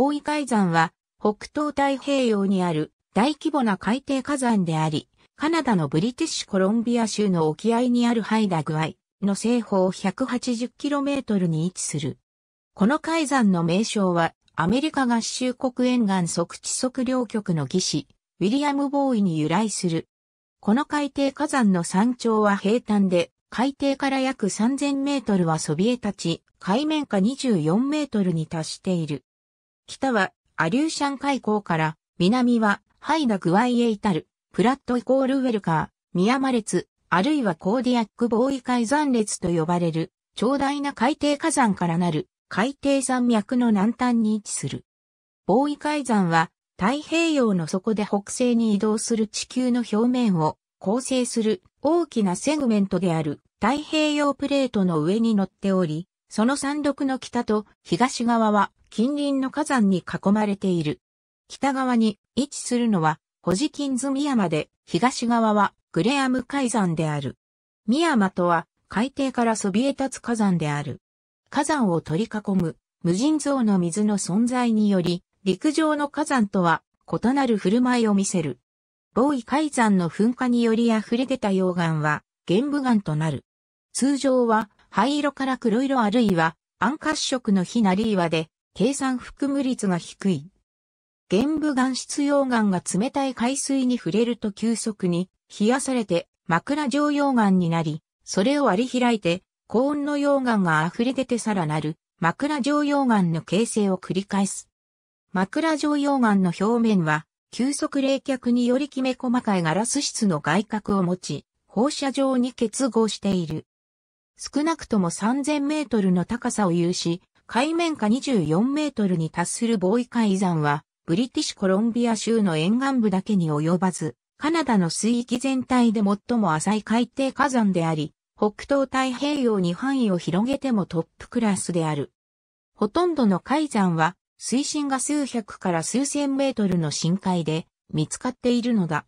ーイ海山は、北東太平洋にある大規模な海底火山であり、カナダのブリティッシュコロンビア州の沖合にあるハイダグアイの西方 180km に位置する。この海山の名称は、アメリカ合衆国沿岸測地測量局の技師、ウィリアム・ボーイに由来する。この海底火山の山頂は平坦で、海底から約3000メートルはそびえ立ち、海面下24メートルに達している。北はアリューシャン海溝から、南はハイダグワイエイタル、プラットイコールウェルカー、ミヤマ列、あるいはコーディアックボーイ海山列と呼ばれる、長大な海底火山からなる、海底山脈の南端に位置する。ボーイ海山は、太平洋の底で北西に移動する地球の表面を構成する大きなセグメントである太平洋プレートの上に乗っており、その山麓の北と東側は近隣の火山に囲まれている。北側に位置するのは、ホジキンズミヤマで、東側はグレアム海山である。ミヤマとは、海底からそびえ立つ火山である。火山を取り囲む、無尽蔵の水の存在により、陸上の火山とは異なる振る舞いを見せる。ボーイ海山の噴火により溢れ出た溶岩は、玄武岩となる。通常は、灰色から黒色あるいは、暗褐色の火なり岩で、計算含む率が低い。玄武岩質溶岩が冷たい海水に触れると急速に冷やされて枕状溶岩になり、それを割り開いて高温の溶岩が溢れ出てさらなる枕状溶岩の形成を繰り返す。枕状溶岩の表面は急速冷却によりきめ細かいガラス質の外角を持ち、放射状に結合している。少なくとも3000メートルの高さを有し、海面下24メートルに達するボーイ海山は、ブリティッシュコロンビア州の沿岸部だけに及ばず、カナダの水域全体で最も浅い海底火山であり、北東太平洋に範囲を広げてもトップクラスである。ほとんどの海山は、水深が数百から数千メートルの深海で見つかっているのだ。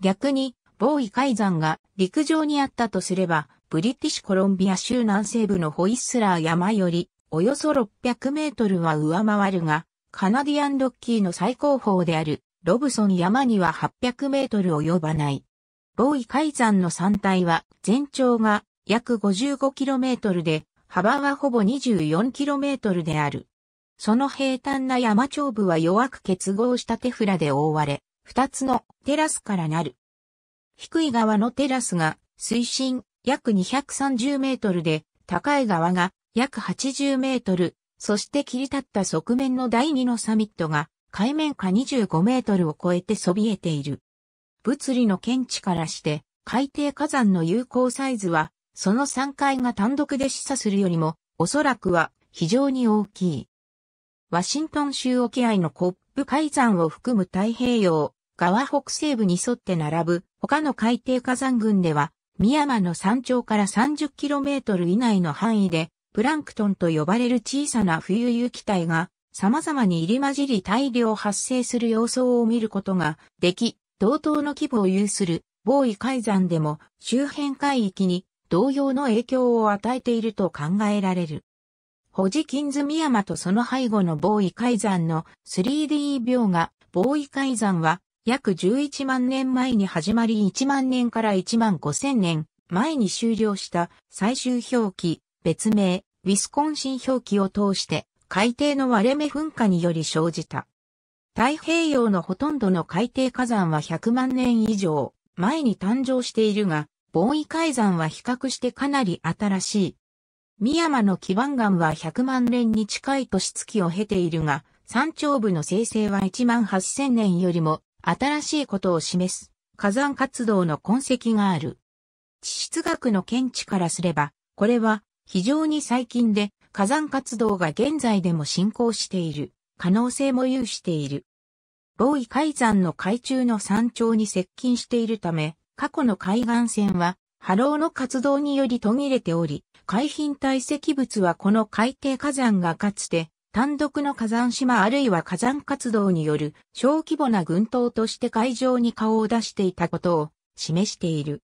逆に、ボーイ海山が陸上にあったとすれば、ブリティッシュコロンビア州南西部のホイッスラー山よりおよそ600メートルは上回るが、カナディアンロッキーの最高峰であるロブソン山には800メートル及ばない。ボーイ海山の山体は全長が約5 5トルで幅はほぼ2 4トルである。その平坦な山頂部は弱く結合した手フラで覆われ、二つのテラスからなる。低い側のテラスが水深約230メートルで、高い側が約80メートル、そして切り立った側面の第2のサミットが海面下25メートルを超えてそびえている。物理の見地からして海底火山の有効サイズはその3階が単独で示唆するよりもおそらくは非常に大きい。ワシントン州沖合のコップ海山を含む太平洋側北西部に沿って並ぶ他の海底火山群では、宮山の山頂から 30km 以内の範囲でプランクトンと呼ばれる小さな浮遊気体が様々に入り混じり大量発生する様相を見ることができ、同等の規模を有する防衛海山でも周辺海域に同様の影響を与えていると考えられる。ホジキンズミヤマとその背後の防衛海山の 3D 描画、防衛海山は約11万年前に始まり1万年から1万5千年前に終了した最終表記、別名、ウィスコンシン表記を通して海底の割れ目噴火により生じた。太平洋のほとんどの海底火山は100万年以上前に誕生しているが、ボーイ海山は比較してかなり新しい。深山の基盤岩は100万年に近い年月を経ているが、山頂部の生成は1万8000年よりも新しいことを示す火山活動の痕跡がある。地質学の見地からすれば、これは非常に最近で火山活動が現在でも進行している可能性も有している。ボーイ海山の海中の山頂に接近しているため、過去の海岸線は波浪の活動により途切れており、海浜堆積物はこの海底火山がかつて単独の火山島あるいは火山活動による小規模な群島として海上に顔を出していたことを示している。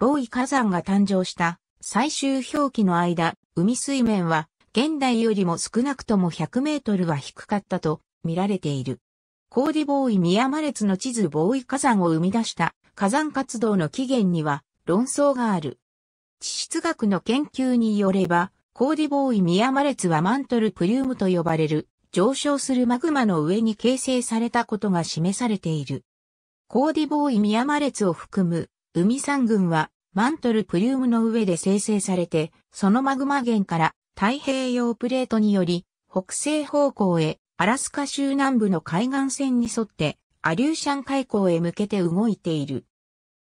ボーイ火山が誕生した最終表記の間、海水面は現代よりも少なくとも100メートルは低かったと見られている。コーディボーイ・ミヤマレツの地図ボーイ火山を生み出した火山活動の起源には論争がある。地質学の研究によれば、コーディボーイ・ミヤマレツはマントル・プリウムと呼ばれる上昇するマグマの上に形成されたことが示されている。コーディボーイ・ミヤマレツを含む海山群はマントルプリウムの上で生成されて、そのマグマ源から太平洋プレートにより、北西方向へ、アラスカ州南部の海岸線に沿って、アリューシャン海溝へ向けて動いている。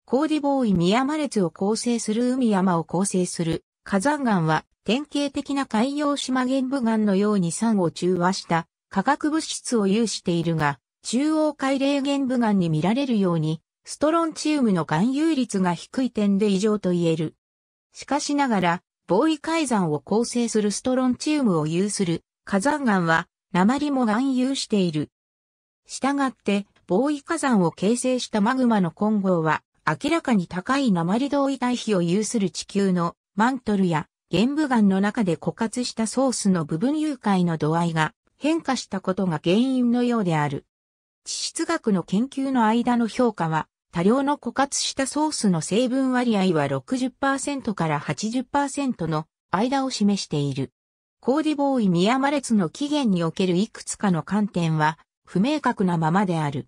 コーディボーイ・ミヤマ列を構成する海山を構成する火山岩は典型的な海洋島原部岩のように酸を中和した化学物質を有しているが、中央海嶺原部岩に見られるようにストロンチウムの含有率が低い点で異常と言える。しかしながら、防衛海山を構成するストロンチウムを有する火山岩は、鉛も含有している。したがって、防衛火山を形成したマグマの混合は、明らかに高い鉛同位対比を有する地球のマントルや玄武岩の中で枯渇したソースの部分融解の度合いが変化したことが原因のようである。地質学の研究の間の評価は、多量の枯渇したソースの成分割合は60%から80%の間を示している。コーディボーイ・ミヤマレツの起源におけるいくつかの観点は不明確なままである。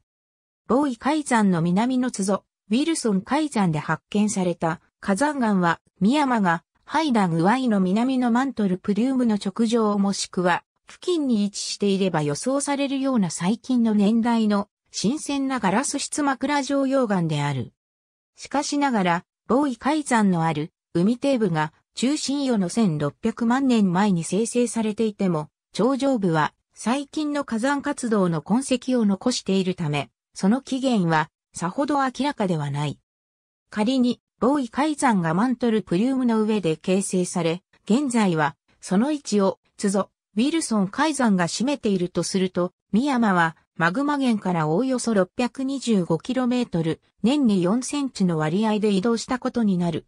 ボーイ海山の南の都ウィルソン海山で発見された火山岩はミヤマがハイダグワイの南のマントルプリウムの直上もしくは付近に位置していれば予想されるような最近の年代の新鮮なガラス質枕状溶岩である。しかしながら、ボーイざんのある海底部が中心予の1600万年前に生成されていても、頂上部は最近の火山活動の痕跡を残しているため、その起源はさほど明らかではない。仮に、ボーイざんがマントルプリウムの上で形成され、現在は、その位置を、つぞ、ウィルソン海山が占めているとすると、深山はマグマ源からおおよそ 625km、年に4センチの割合で移動したことになる。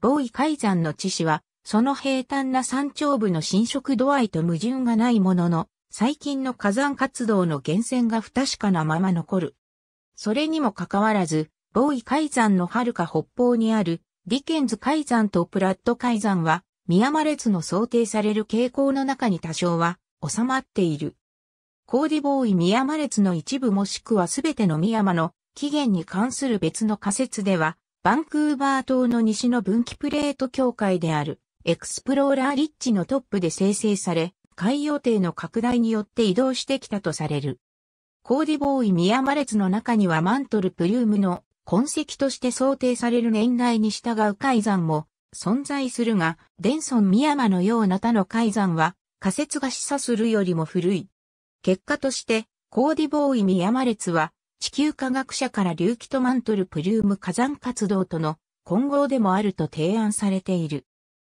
ボーイ海山の地史は、その平坦な山頂部の侵食度合いと矛盾がないものの、最近の火山活動の源泉が不確かなまま残る。それにもかかわらず、ボーイ海山の遥か北方にある、ディケンズ海山とプラット海山は、宮間列の想定される傾向の中に多少は収まっている。コーディボーイ宮間列の一部もしくはすべての宮間の起源に関する別の仮説では、バンクーバー島の西の分岐プレート境界であるエクスプローラーリッチのトップで生成され、海洋艇の拡大によって移動してきたとされる。コーディボーイ宮間列の中にはマントルプリウムの痕跡として想定される年代に従う海山も存在するが、デンソン宮間のような他の海山は仮説が示唆するよりも古い。結果として、コーディボーイ宮間列は、地球科学者から隆起とマントルプリウム火山活動との混合でもあると提案されている。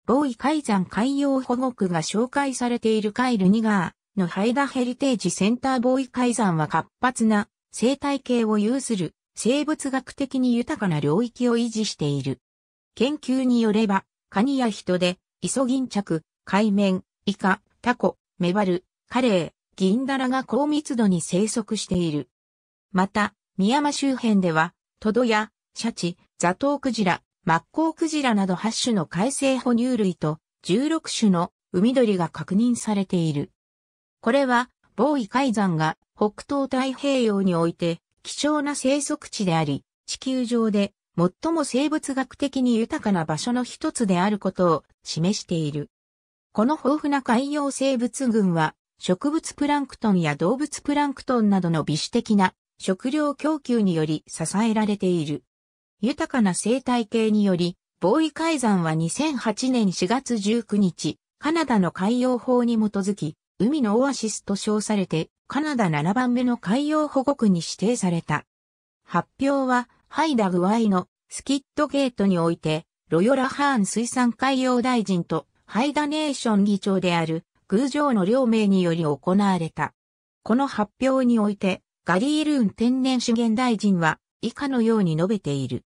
ボーイ海山海洋保護区が紹介されているカイル・ニガーのハイダヘリテージセンターボーイ海山は活発な生態系を有する生物学的に豊かな領域を維持している。研究によれば、カニや人で、イソギンチャク、海面、イカ、タコ、メバル、カレー、銀ダラが高密度に生息している。また、宮山周辺では、トドや、シャチ、ザトウクジラ、マッコウクジラなど8種の海生哺乳類と16種の海鳥が確認されている。これは、ボーイ海山が北東太平洋において貴重な生息地であり、地球上で最も生物学的に豊かな場所の一つであることを示している。この豊富な海洋生物群は、植物プランクトンや動物プランクトンなどの微視的な食料供給により支えられている。豊かな生態系により、ボーイ海山は2008年4月19日、カナダの海洋法に基づき、海のオアシスと称されて、カナダ7番目の海洋保護区に指定された。発表は、ハイダグワイのスキットゲートにおいて、ロヨラ・ハーン水産海洋大臣とハイダネーション議長である空城の両名により行われた。この発表において、ガリールーン天然資源大臣は以下のように述べている。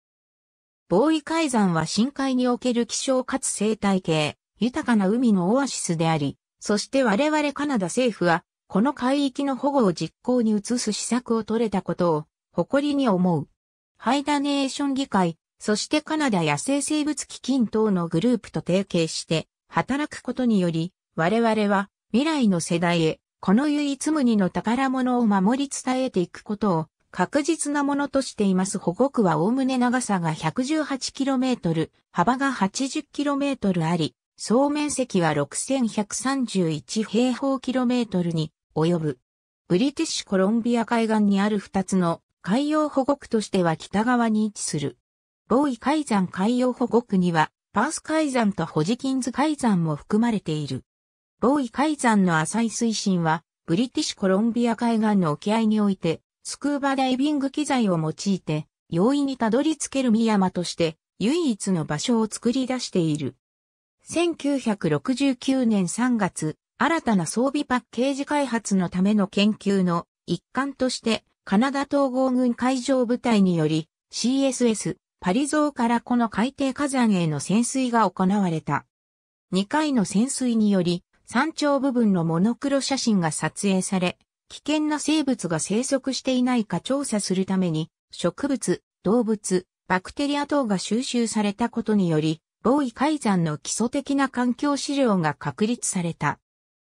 防衛海山は深海における気象かつ生態系、豊かな海のオアシスであり、そして我々カナダ政府は、この海域の保護を実行に移す施策を取れたことを、誇りに思う。ハイダネーション議会、そしてカナダ野生生物基金等のグループと提携して、働くことにより、我々は未来の世代へ、この唯一無二の宝物を守り伝えていくことを確実なものとしています。保護区は概ね長さが 118km、幅が 80km あり、総面積は6131平方キロメートルに及ぶ。ブリティッシュコロンビア海岸にある2つの海洋保護区としては北側に位置する。ボーイ海山海洋保護区には、パース海山とホジキンズ海山も含まれている。ボーイ海山の浅い水深は、ブリティッシュコロンビア海岸の沖合において、スクーバダイビング機材を用いて、容易にたどり着ける宮山として、唯一の場所を作り出している。1969年3月、新たな装備パッケージ開発のための研究の一環として、カナダ統合軍海上部隊により CSS パリゾーからこの海底火山への潜水が行われた。2回の潜水により山頂部分のモノクロ写真が撮影され、危険な生物が生息していないか調査するために植物、動物、バクテリア等が収集されたことにより、ボーイ海山の基礎的な環境資料が確立された。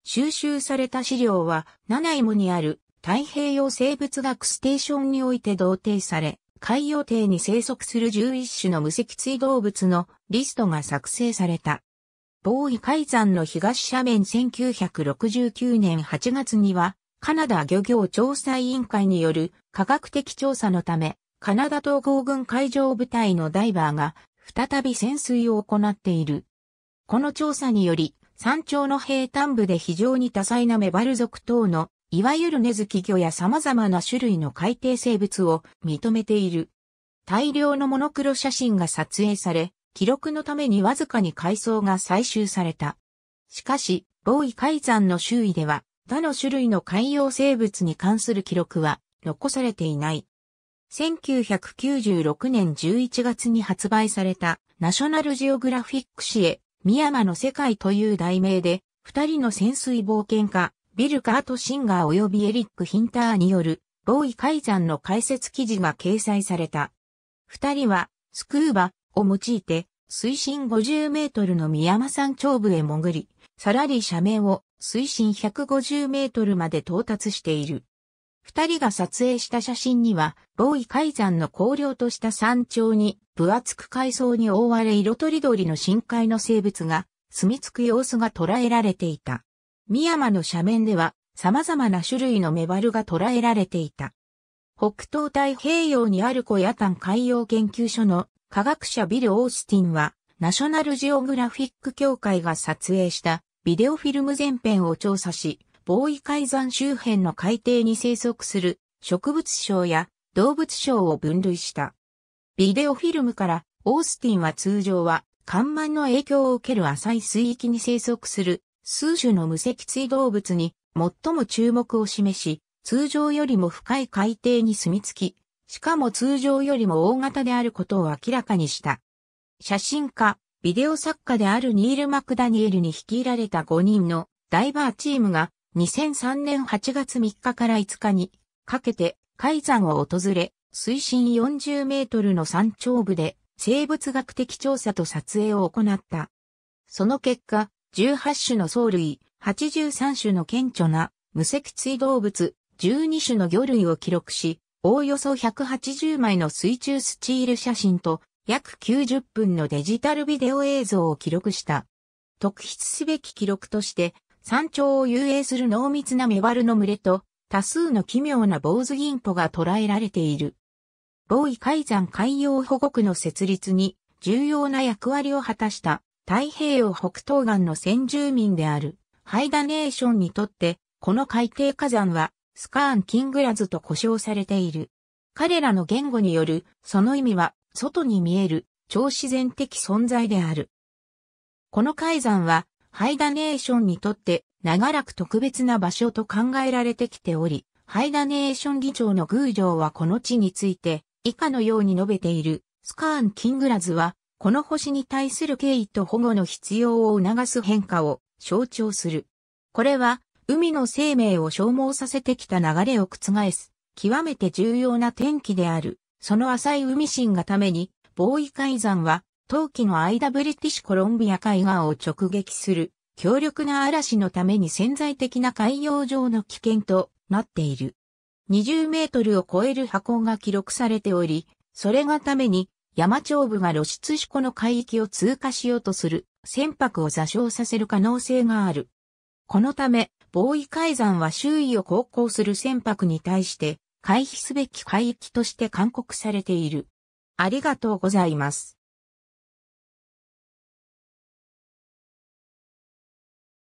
収集された資料は、ナナイモにある太平洋生物学ステーションにおいて同定され、海洋艇に生息する11種の無脊椎動物のリストが作成された。ボーイ海山の東斜面1969年8月には、カナダ漁業調査委員会による科学的調査のため、カナダ東合軍海上部隊のダイバーが再び潜水を行っている。この調査により、山頂の平坦部で非常に多彩なメバル族等のいわゆるネズキ魚や様々な種類の海底生物を認めている。大量のモノクロ写真が撮影され、記録のためにわずかに海藻が採集された。しかし、ボーイ海山の周囲では、他の種類の海洋生物に関する記録は残されていない。1996年11月に発売されたナショナルジオグラフィック誌へ、ヤマの世界という題名で、二人の潜水冒険家、ビル・カート・シンガー及びエリック・ヒンターによる、ボーイ・カイザンの解説記事が掲載された。二人は、スクーバを用いて、水深50メートルの宮間山頂部へ潜り、さらに斜面を水深150メートルまで到達している。二人が撮影した写真には、ボーイ海山の荒涼とした山頂に、分厚く海藻に覆われ色とりどりの深海の生物が、住み着く様子が捉えられていた。三山の斜面では様々な種類のメバルが捉えられていた。北東太平洋にある小屋炭海洋研究所の科学者ビル・オースティンは、ナショナルジオグラフィック協会が撮影したビデオフィルム全編を調査し、ボーイ海山周辺の海底に生息する植物省や動物省を分類した。ビデオフィルムからオースティンは通常は干満の影響を受ける浅い水域に生息する数種の無脊椎動物に最も注目を示し、通常よりも深い海底に住み着き、しかも通常よりも大型であることを明らかにした。写真家、ビデオ作家であるニール・マクダニエルに率いられた5人のダイバーチームが2003年8月3日から5日にかけて海山を訪れ、水深40メートルの山頂部で生物学的調査と撮影を行った。その結果、18種の藻類、83種の顕著な無脊椎動物、12種の魚類を記録し、おおよそ180枚の水中スチール写真と約90分のデジタルビデオ映像を記録した。特筆すべき記録として、山頂を遊泳する濃密なメバルの群れと、多数の奇妙な坊主銀歩が捉えられている。ボーイ海山海洋保護区の設立に重要な役割を果たした。太平洋北東岸の先住民であるハイダネーションにとって、この海底火山はスカーン・キングラズと呼称されている。彼らの言語によるその意味は外に見える超自然的存在である。この海山はハイダネーションにとって長らく特別な場所と考えられてきており、ハイダネーション議長の宮城はこの地について以下のように述べている。スカーン・キングラズはこの星に対する敬意と保護の必要を促す変化を象徴する。これは、海の生命を消耗させてきた流れを覆す、極めて重要な天気である。その浅い海深がために、ボーイ海山は、冬季の間ブリティッシュコロンビア海岸を直撃する、強力な嵐のために潜在的な海洋上の危険となっている。20メートルを超える箱が記録されており、それがために山頂部が露出し股の海域を通過しようとする船舶を座礁させる可能性がある。このため、防衛海山は周囲を航行する船舶に対して回避すべき海域として勧告されている。ありがとうございます。